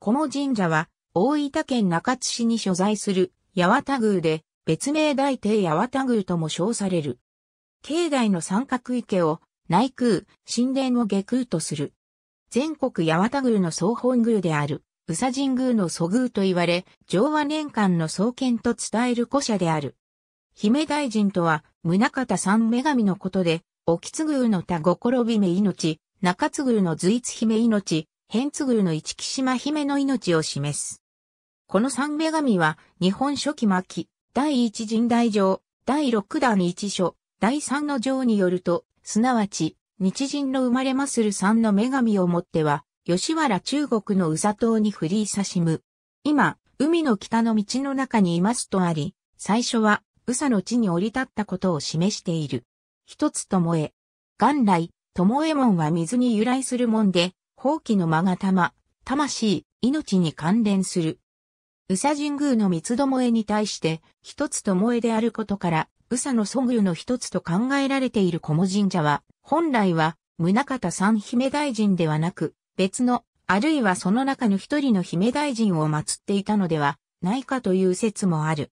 この神社は、大分県中津市に所在する八幡宮で、別名大帝八幡宮とも称される。境内の三角池を内宮、神殿を下宮とする。全国八幡宮の総本宮である、宇佐神宮の祖宮と言われ、上和年間の創建と伝える古社である。姫大臣とは、宗方三女神のことで、沖津宮の田心姫命、中津宮の随津姫命、変グルの一木島姫の命を示す。この三女神は、日本初期末期、第一神代上、第六段一書、第三の上によると、すなわち、日人の生まれまする三の女神をもっては、吉原中国の宇佐島に降りさしむ。今、海の北の道の中にいますとあり、最初は、宇佐の地に降り立ったことを示している。一つともえ。元来、ともえ門は水に由来する門で、放棄の間が玉、魂、命に関連する。宇佐神宮の三つどもえに対して、一つともえであることから、宇佐の祖宮の一つと考えられている小茂神社は、本来は、宗方三姫大臣ではなく、別の、あるいはその中の一人の姫大臣を祀っていたのではないかという説もある。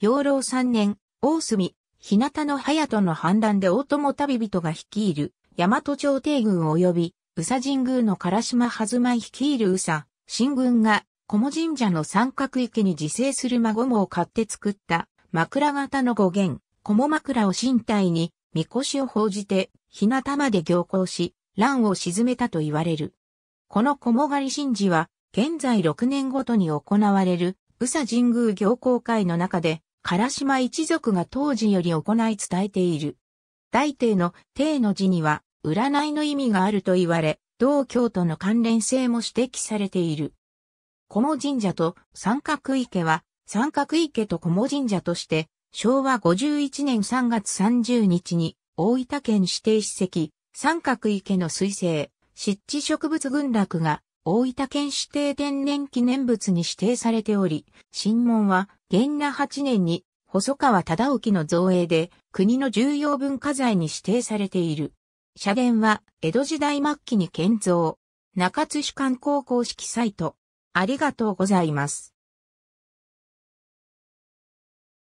養老三年、大隅、日向の隼人の反乱で大友旅人が率いる、大和朝廷軍及び宇佐神宮の唐島はずま率いる宇佐、新軍が、小茂神社の三角池に自生する孫もを買って作った枕型の語源、小茂枕を身体に、御輿を報じて、日向まで行行し、乱を沈めたと言われる。この小茂狩神事は、現在6年ごとに行われる、宇佐神宮行行会の中で、唐島一族が当時より行い伝えている。大帝の帝の字には、占いの意味があると言われ、同教徒の関連性も指摘されている。小茂神社と三角池は、三角池と小茂神社として、昭和51年3月30日に、大分県指定史跡、三角池の水星、湿地植物群落が、大分県指定天然記念物に指定されており、新門は、元那8年に、細川忠興の造営で、国の重要文化財に指定されている。社殿は江戸時代末期に建造。中津市観光公式サイト。ありがとうございます。